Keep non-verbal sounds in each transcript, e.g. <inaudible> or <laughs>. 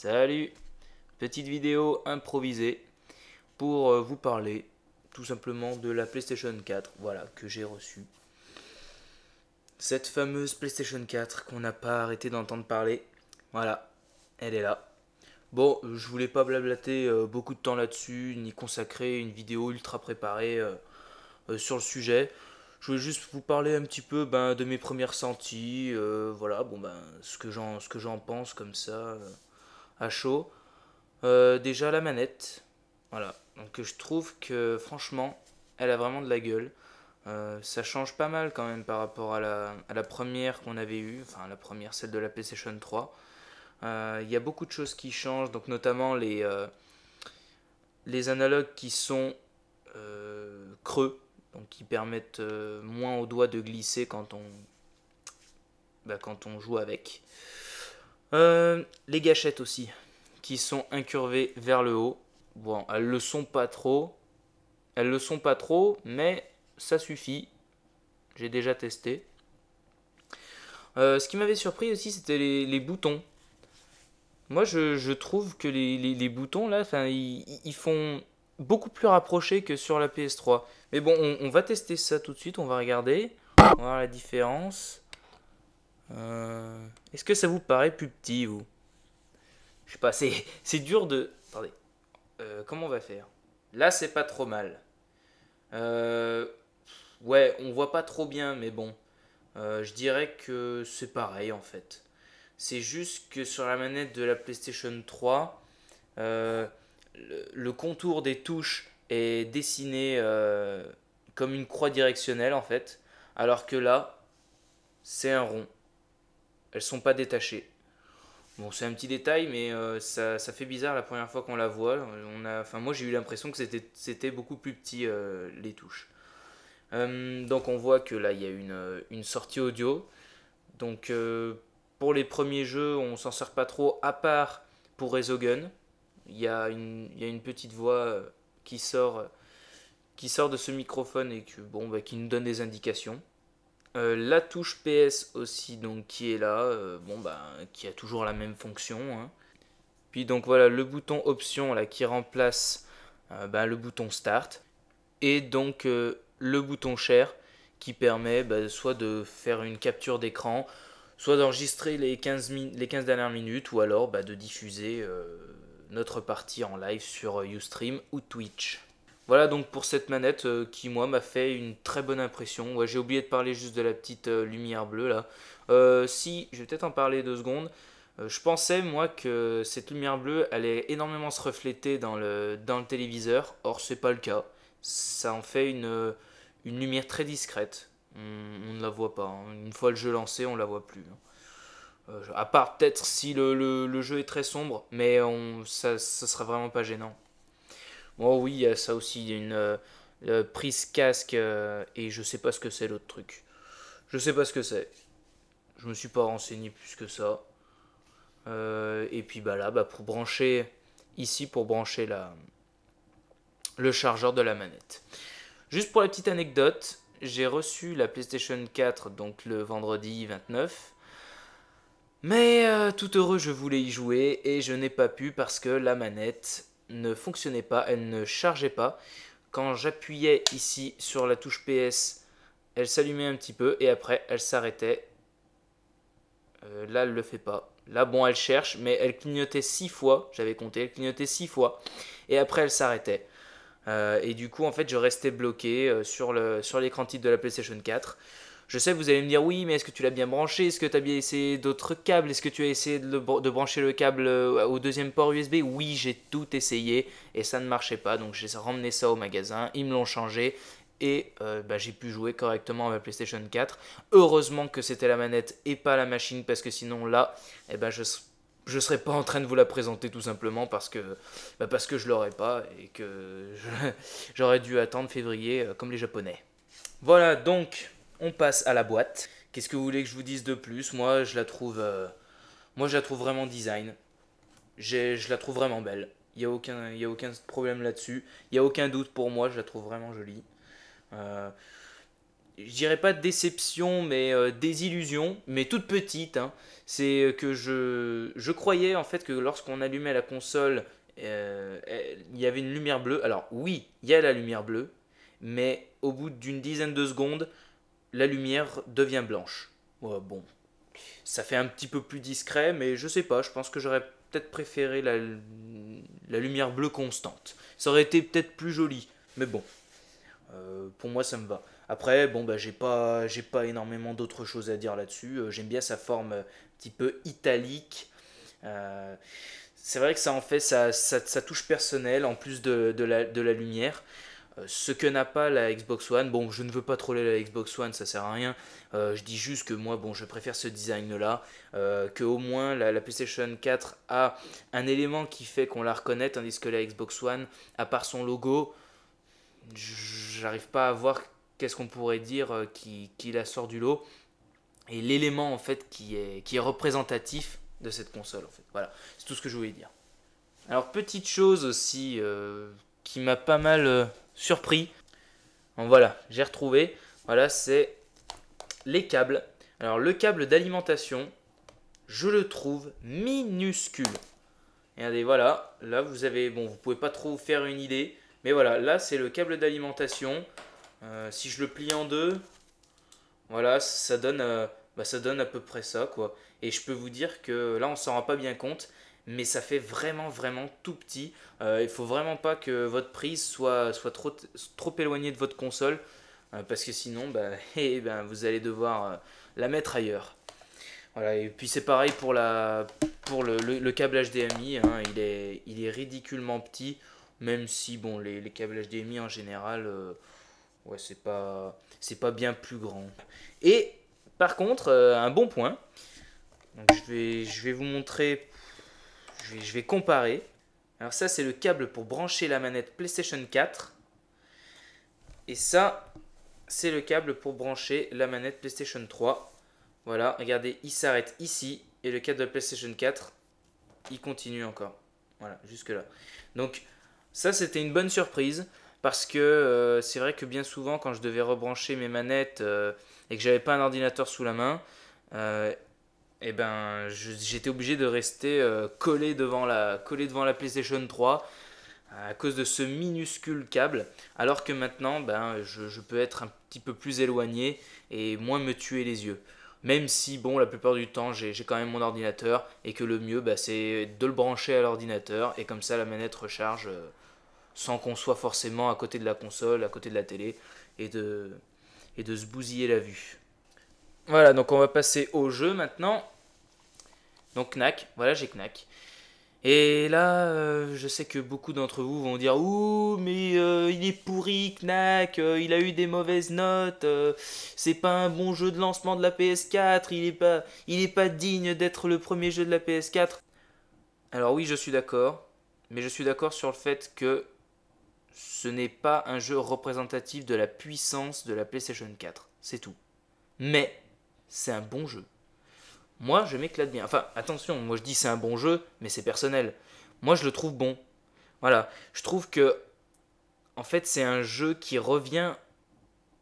Salut Petite vidéo improvisée pour euh, vous parler tout simplement de la PlayStation 4, voilà, que j'ai reçue. Cette fameuse PlayStation 4 qu'on n'a pas arrêté d'entendre parler, voilà, elle est là. Bon, je voulais pas blablater euh, beaucoup de temps là-dessus, ni consacrer une vidéo ultra préparée euh, sur le sujet je voulais juste vous parler un petit peu ben, de mes premières senties, voilà, bon ben ce que j'en pense comme ça à chaud. Euh, déjà la manette, voilà. Donc je trouve que franchement, elle a vraiment de la gueule. Euh, ça change pas mal quand même par rapport à la, première qu'on avait eue, enfin la première, celle de la PlayStation 3. Euh, il y a beaucoup de choses qui changent, donc notamment les, les analogues qui sont creux, donc qui permettent moins aux doigts de glisser quand on, bah, quand on joue avec. Euh, les gâchettes aussi, qui sont incurvées vers le haut. Bon, elles le sont pas trop. Elles le sont pas trop, mais ça suffit. J'ai déjà testé. Euh, ce qui m'avait surpris aussi, c'était les, boutons. Moi, je, trouve que les, boutons, là, ils, font beaucoup plus rapprochés que sur la PS3. Mais bon, on, on va tester ça tout de suite, on va regarder. On va voir la différence. Euh, Est-ce que ça vous paraît plus petit, vous Je sais pas, c'est <laughs> dur de... Attendez, euh, comment on va faire Là, c'est pas trop mal. Euh, ouais, on voit pas trop bien, mais bon. je dirais que c'est pareil, en fait. C'est juste que sur la manette de la PlayStation 3, le, contour des touches est dessiné comme une croix directionnelle, en fait. Alors que là, c'est un rond elles sont pas détachées. Bon, c'est un petit détail, mais euh, ça, ça, fait bizarre la première fois qu'on la voit. On a, enfin, moi, j'ai eu l'impression que c'était beaucoup plus petit, euh, les touches. Euh, donc, on voit que là, il y a une, une sortie audio. Donc, pour les premiers jeux, on s'en sort pas trop, à part pour Resogun. Il y, a une, il y a une petite voix qui sort, qui sort de ce microphone et que, bon, bah, qui nous donne des indications. Euh, la touche PS aussi, donc qui est là, euh, bon bah, qui a toujours la même fonction. Hein. Puis donc voilà le bouton option là qui remplace euh, bah, le bouton start et donc le bouton share qui permet bah, soit de faire une capture d'écran, soit d'enregistrer les 15, les dernières minutes ou alors de diffuser notre partie en live sur Ustream ou Twitch. Voilà donc pour cette manette euh, qui moi m'a fait une très bonne impression. j'ai oublié de parler juste de la petite euh, lumière bleue là. Euh, si, je vais peut-être en parler deux secondes. je pensais moi que cette lumière bleue allait énormément se refléter dans le, dans le téléviseur. Or c'est pas le cas. Ça en fait une, une lumière très discrète. On, ne la voit pas. Hein. Une fois le jeu lancé, on ne la voit plus. Hein. à part peut-être si le, jeu est très sombre, mais ça, ne sera vraiment pas gênant. Oh oui, il y a ça aussi, une euh, euh, prise casque euh, et je sais pas ce que c'est l'autre truc. Je sais pas ce que c'est. Je me suis pas renseigné plus que ça. et puis bah là, bah, pour brancher ici, pour brancher la, le chargeur de la manette. Juste pour la petite anecdote, j'ai reçu la PlayStation 4 donc le vendredi 29. Mais tout heureux, je voulais y jouer et je n'ai pas pu parce que la manette ne fonctionnait pas, elle ne chargeait pas. Quand j'appuyais ici sur la touche PS, elle s'allumait un petit peu et après elle s'arrêtait. Euh, là, elle le fait pas. Là, bon, elle cherche, mais elle clignotait 6 fois. J'avais compté, elle clignotait 6 fois. Et après, elle s'arrêtait. Euh, et du coup, en fait, je restais bloqué euh, sur l'écran sur titre de la PlayStation 4. Je sais, vous allez me dire oui, mais est-ce que tu l'as bien branché Est-ce que tu as bien essayé d'autres câbles Est-ce que tu as essayé de, de brancher le câble euh, au deuxième port USB Oui, j'ai tout essayé et ça ne marchait pas. Donc j'ai ramené ça au magasin, ils me l'ont changé et euh, bah, j'ai pu jouer correctement à ma PlayStation 4. Heureusement que c'était la manette et pas la machine parce que sinon là, eh ben, je je serais pas en train de vous la présenter tout simplement parce que bah parce que je l'aurais pas et que <laughs> j'aurais dû attendre février euh, comme les japonais. Voilà donc on passe à la boîte. Qu'est-ce que vous voulez que je vous dise de plus Moi, je la trouve, euh, moi, je la trouve vraiment design. Je la trouve vraiment belle. Il n'y a, aucun, aucun problème là-dessus. Il n'y a aucun doute pour moi, je la trouve vraiment jolie. Euh, je dirais pas de déception, mais euh, désillusion, mais toute petite. Hein. C'est que je, je croyais en fait que lorsqu'on allumait la console, eh, il y avait une lumière bleue. Alors oui, il y a la lumière bleue, mais au bout d'une dizaine de secondes, la lumière devient blanche. bon, ça fait un petit peu plus discret, mais je sais pas, je pense que j'aurais peut-être préféré la, la, lumière bleue constante. Ça aurait été peut-être plus joli, mais bon, euh, pour moi ça me va. Après, bon, bah, j'ai pas, pas énormément d'autres choses à dire là-dessus. Euh, j'aime bien sa forme un petit peu italique. Euh, c'est vrai que ça en fait sa, touche personnelle en plus de, la, de la, lumière. Euh, ce que n'a pas la Xbox One. Bon, je ne veux pas troller la Xbox One, ça sert à rien. Euh, je dis juste que moi, bon, je préfère ce design-là. Euh, que au moins la, PlayStation 4 a un élément qui fait qu'on la reconnaît, tandis que la Xbox One, à part son logo, j'arrive pas à voir qu'est-ce qu'on pourrait dire qui, qui, la sort du lot. Et l'élément en fait qui est, qui est représentatif de cette console en fait. Voilà, c'est tout ce que je voulais dire. Alors petite chose aussi qui m'a pas mal surpris. Donc voilà, j'ai retrouvé. Voilà, c'est les câbles. Alors le câble d'alimentation, je le trouve minuscule. Regardez, voilà, là vous avez, bon, vous pouvez pas trop vous faire une idée, mais voilà, là c'est le câble d'alimentation. Euh, si je le plie en deux, voilà, ça donne, euh, bah, ça donne à peu près ça, quoi. Et je peux vous dire que là, on s'en rend pas bien compte, mais ça fait vraiment vraiment tout petit. Euh, il faut vraiment pas que votre prise soit, soit trop, trop éloignée de votre console, euh, parce que sinon bah, <laughs> et, eh ben, vous allez devoir euh, la mettre ailleurs. Voilà, et puis c'est pareil pour, la, pour le, le, câble HDMI, hein, il, est, il est ridiculement petit, même si bon, les, les câbles HDMI en général, ouais, c'est pas, pas bien plus grand. Et par contre, un bon point, donc je vais, je vais vous montrer je vais, comparer. Alors ça, c'est le câble pour brancher la manette PlayStation 4. Et ça, c'est le câble pour brancher la manette PlayStation 3. Voilà, regardez, il s'arrête ici. Et le câble de PlayStation 4, il continue encore. Voilà, jusque-là. Donc ça, c'était une bonne surprise. Parce que euh, c'est vrai que bien souvent, quand je devais rebrancher mes manettes euh, et que j'avais pas un ordinateur sous la main, euh, et eh ben j'étais obligé de rester euh, collé, devant la, collé devant la PlayStation 3 à cause de ce minuscule câble, alors que maintenant ben, je, peux être un petit peu plus éloigné et moins me tuer les yeux. Même si, bon, la plupart du temps, j'ai quand même mon ordinateur et que le mieux, ben, c'est de le brancher à l'ordinateur et comme ça, la manette recharge euh, sans qu'on soit forcément à côté de la console, à côté de la télé et de, et de se bousiller la vue. Voilà, donc on va passer au jeu maintenant. Donc Knack, voilà, j'ai Knack. Et là, euh, je sais que beaucoup d'entre vous vont dire Ouh, mais euh, il est pourri, Knack, euh, il a eu des mauvaises notes, c'est pas un bon jeu de lancement de la PS4, il est pas, il est pas digne d'être le premier jeu de la PS4. Alors, oui, je suis d'accord, mais je suis d'accord sur le fait que ce n'est pas un jeu représentatif de la puissance de la PlayStation 4, c'est tout. Mais c'est un bon jeu. Moi, je m'éclate bien. Enfin, attention, moi je dis c'est un bon jeu, mais c'est personnel. Moi, je le trouve bon. Voilà, je trouve que en fait, c'est un jeu qui revient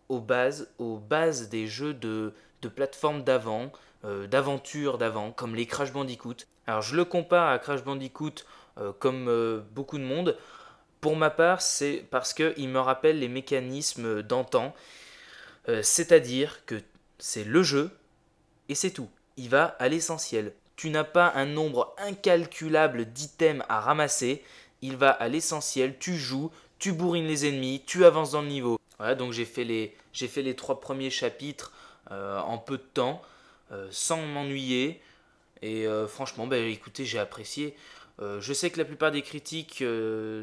aux bases, aux bases des jeux de, de plateforme d'avant, euh, d'aventure d'avant, comme les Crash Bandicoot. Alors, je le compare à Crash Bandicoot euh, comme euh, beaucoup de monde. Pour ma part, c'est parce qu'il me rappelle les mécanismes d'antan, c'est-à-dire que c'est le jeu, et c'est tout, il va à l'essentiel. Tu n'as pas un nombre incalculable d'items à ramasser, il va à l'essentiel, tu joues, tu bourrines les ennemis, tu avances dans le niveau. Voilà, donc j'ai fait, les, fait les trois premiers chapitres euh, en peu de temps, euh, sans m'ennuyer. Et euh, franchement, bah, écoutez, j'ai apprécié. je sais que la plupart des critiques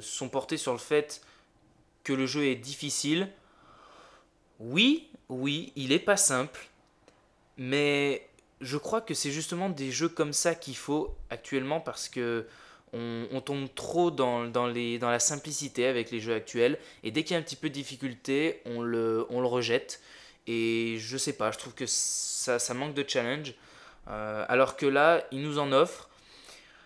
sont portées sur le fait que le jeu est difficile. Oui, oui, il est pas simple. Mais je crois que c'est justement des jeux comme ça qu'il faut actuellement parce que on, tombe trop dans, dans, les, dans la simplicité avec les jeux actuels et dès qu'il y a un petit peu de difficulté, on le, on le rejette. Et je sais pas, je trouve que ça, ça manque de challenge. Euh, alors que là, il nous en offre.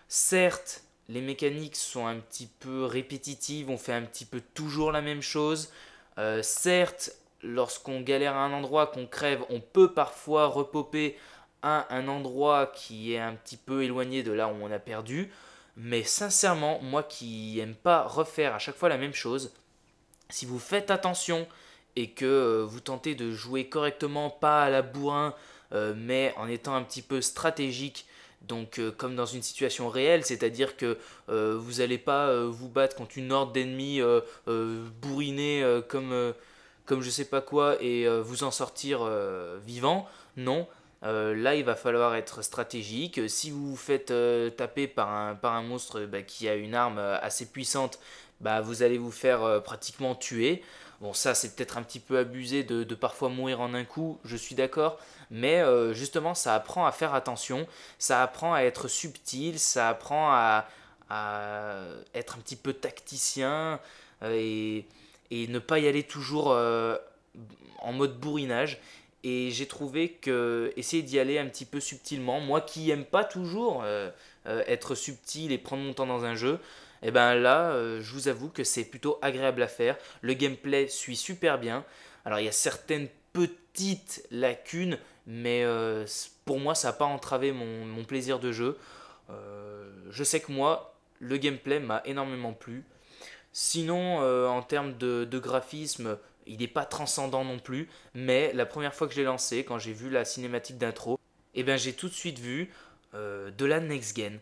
Certes, les mécaniques sont un petit peu répétitives, on fait un petit peu toujours la même chose. Euh, certes, lorsqu'on galère à un endroit, qu'on crève, on peut parfois repoper à un endroit qui est un petit peu éloigné de là où on a perdu. Mais sincèrement, moi qui n'aime pas refaire à chaque fois la même chose, si vous faites attention et que euh, vous tentez de jouer correctement, pas à la bourrin, euh, mais en étant un petit peu stratégique, donc euh, comme dans une situation réelle, c'est-à-dire que vous n'allez pas vous battre contre une horde d'ennemis bourrinés comme comme je sais pas quoi et euh, vous en sortir euh, vivant. Non. Euh, là, il va falloir être stratégique. Si vous vous faites taper par un, par un monstre bah, qui a une arme assez puissante, bah, vous allez vous faire pratiquement tuer. Bon, ça, c'est peut-être un petit peu abusé de, parfois mourir en un coup, je suis d'accord, mais justement, ça apprend à faire attention, ça apprend à être subtil, ça apprend à, être un petit peu tacticien et et ne pas y aller toujours euh, en mode bourrinage. Et j'ai trouvé que essayer d'y aller un petit peu subtilement, moi qui aime pas toujours euh, euh, être subtil et prendre mon temps dans un jeu, et eh ben là, je vous avoue que c'est plutôt agréable à faire. Le gameplay suit super bien. Alors il y a certaines petites lacunes, mais pour moi, ça n'a pas entravé mon, plaisir de jeu. je sais que moi, le gameplay m'a énormément plu. Sinon, euh, en termes de, graphisme, il n'est pas transcendant non plus, mais la première fois que je l'ai lancé, quand j'ai vu la cinématique d'intro, eh bien j'ai tout de suite vu euh, de la next gen.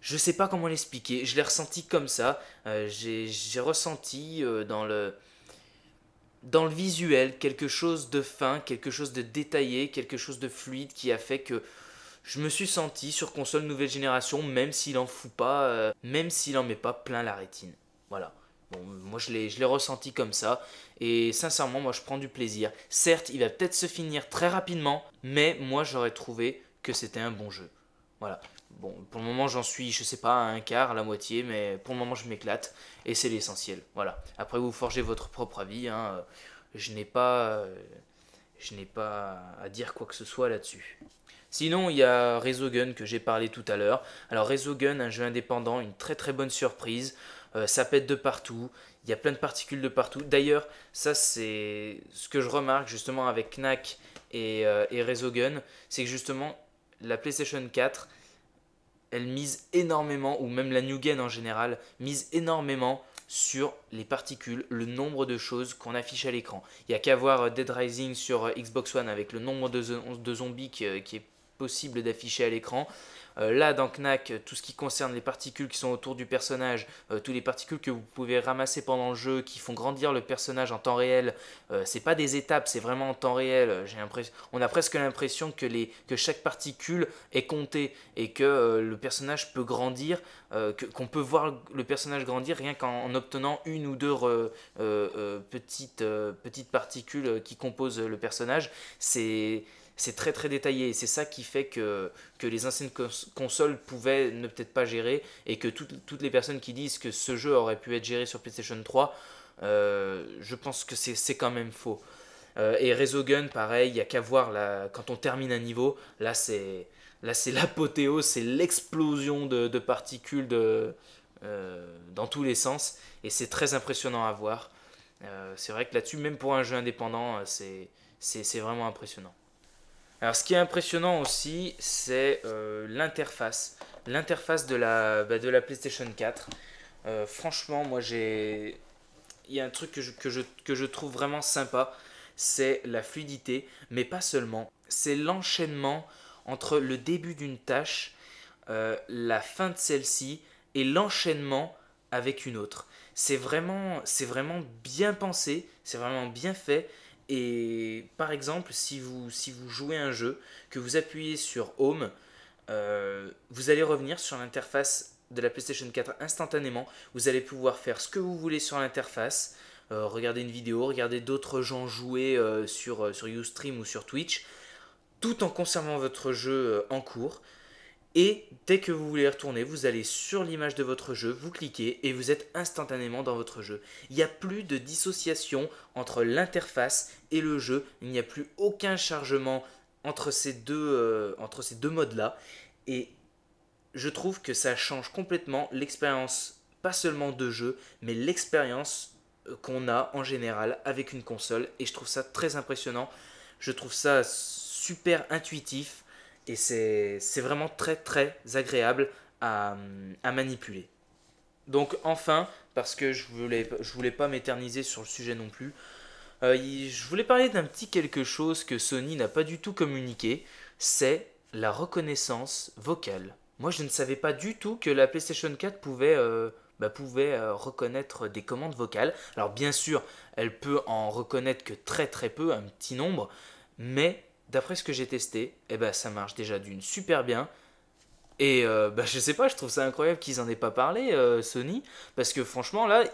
Je sais pas comment l'expliquer, je l'ai ressenti comme ça, euh, j'ai ressenti dans le dans le visuel quelque chose de fin, quelque chose de détaillé, quelque chose de fluide qui a fait que je me suis senti sur console nouvelle génération, même s'il en fout pas, même s'il en met pas plein la rétine. Voilà moi je l'ai ressenti comme ça et sincèrement moi je prends du plaisir. Certes il va peut-être se finir très rapidement mais moi j'aurais trouvé que c'était un bon jeu. Voilà. Bon pour le moment j'en suis je sais pas à un quart, à la moitié mais pour le moment je m'éclate et c'est l'essentiel. Voilà. Après vous forgez votre propre avis. Hein. Je n'ai pas, euh, je n'ai pas à dire quoi que ce soit là-dessus. Sinon, il y a gun que j'ai parlé tout à l'heure. Alors gun un jeu indépendant, une très très bonne surprise. Euh, ça pète de partout, il y a plein de particules de partout. D'ailleurs, ça c'est ce que je remarque justement avec Knack et, euh, et Resogun, c'est que justement la PlayStation 4, elle mise énormément, ou même la New Game en général, mise énormément sur les particules, le nombre de choses qu'on affiche à l'écran. Il n'y a qu'à voir euh, Dead Rising sur Xbox One avec le nombre de, de zombies qui, qui est possible d'afficher à l'écran. Euh, là, dans Knack, euh, tout ce qui concerne les particules qui sont autour du personnage, euh, tous les particules que vous pouvez ramasser pendant le jeu, qui font grandir le personnage en temps réel, c'est pas des étapes, c'est vraiment en temps réel. J'ai on a presque l'impression que, les, que chaque particule est comptée et que le personnage peut grandir, qu'on peut voir le personnage grandir rien qu'en obtenant une ou deux petites, petites particules qui composent le personnage. C'est c'est très très détaillé. C'est ça qui fait que, que les anciennes consoles pouvaient ne peut-être pas gérer et que toutes, toutes, les personnes qui disent que ce jeu aurait pu être géré sur PlayStation 3, euh, je pense que c'est quand même faux. Euh, et et gun pareil, il n'y a qu'à voir la, quand on termine un niveau, là c'est là c'est l'apothéose, c'est l'explosion de, de, particules de, euh, dans tous les sens et c'est très impressionnant à voir. c'est vrai que là-dessus, même pour un jeu indépendant, c'est vraiment impressionnant. Alors ce qui est impressionnant aussi, c'est euh, l'interface. L'interface de la, bah, PlayStation 4. Euh, franchement, moi j'ai... Il y a un truc que je, trouve vraiment sympa, c'est la fluidité, mais pas seulement. C'est l'enchaînement entre le début d'une tâche, euh, la fin de celle-ci, et l'enchaînement avec une autre. C'est vraiment bien pensé, c'est vraiment bien fait. Et par exemple, si vous, jouez un jeu, que vous appuyez sur Home, euh, vous allez revenir sur l'interface de la PlayStation 4 instantanément. Vous allez pouvoir faire ce que vous voulez sur l'interface, euh, regarder une vidéo, regarder d'autres gens jouer euh, sur, sur Ustream ou sur Twitch, tout en conservant votre jeu en cours. Et dès que vous voulez retourner, vous allez sur l'image de votre jeu, vous cliquez et vous êtes instantanément dans votre jeu. Il n'y a plus de dissociation entre l'interface et le jeu, il n'y a plus aucun chargement entre ces deux, euh, entre ces deux modes-là. Et je trouve que ça change complètement l'expérience, pas seulement de jeu, mais l'expérience euh, qu'on a en général avec une console. Et je trouve ça très impressionnant, je trouve ça super intuitif et c'est vraiment très très agréable à, manipuler. Donc enfin, parce que je voulais, je voulais pas m'éterniser sur le sujet non plus, euh, je voulais parler d'un petit quelque chose que Sony n'a pas du tout communiqué, c'est la reconnaissance vocale. Moi je ne savais pas du tout que la PlayStation 4 pouvait... Euh, bah, pouvait euh, reconnaître des commandes vocales. Alors bien sûr, elle peut en reconnaître que très très peu, un petit nombre, mais d'après ce que j'ai testé, eh ben, ça marche déjà d'une super bien. Et je euh, <laughs> bah, je sais pas, je trouve ça incroyable qu'ils en aient pas parlé, euh, Sony, parce que franchement, là,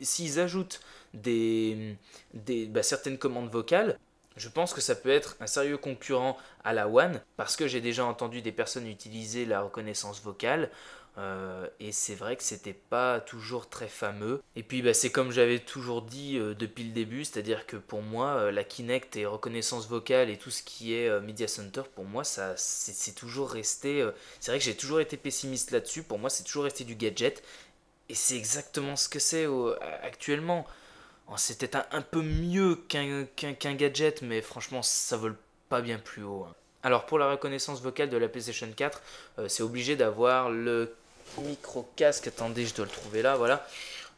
s'ils ajoutent des, des bah, certaines commandes vocales, je pense que ça peut être un sérieux concurrent à la One, parce que j'ai déjà entendu des personnes utiliser la reconnaissance vocale euh, et c'est vrai que c'était pas toujours très fameux. Et puis bah, c'est comme j'avais toujours dit euh, depuis le début, c'est-à-dire que pour moi, euh, la Kinect et reconnaissance vocale et tout ce qui est Media Center, pour moi, ça c'est toujours resté. c'est vrai que j'ai toujours été pessimiste là-dessus. Pour moi, c'est toujours resté du gadget. Et c'est exactement ce que c'est actuellement. Oh, c'était un, peu mieux qu'un gadget, mais franchement, ça vole pas bien plus haut. Hein. Alors pour la reconnaissance vocale de la PlayStation 4, c'est obligé d'avoir le micro casque. Attendez, je dois le trouver là, voilà.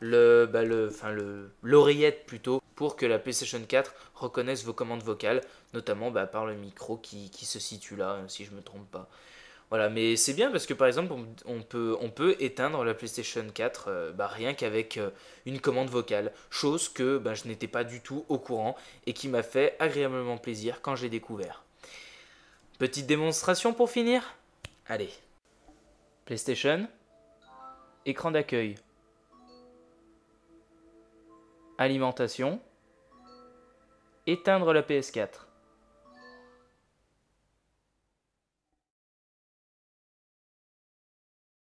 Le, bah le, le, l'oreillette plutôt pour que la PlayStation 4 reconnaisse vos commandes vocales, notamment bah, par le micro qui, qui, se situe là, si je me trompe pas. Voilà, mais c'est bien parce que par exemple, on, peut, on peut éteindre la PlayStation 4 euh, bah, rien qu'avec euh, une commande vocale, chose que bah, je n'étais pas du tout au courant et qui m'a fait agréablement plaisir quand j'ai découvert. Petite démonstration pour finir Allez. PlayStation Écran d'accueil. Alimentation. Éteindre la PS4.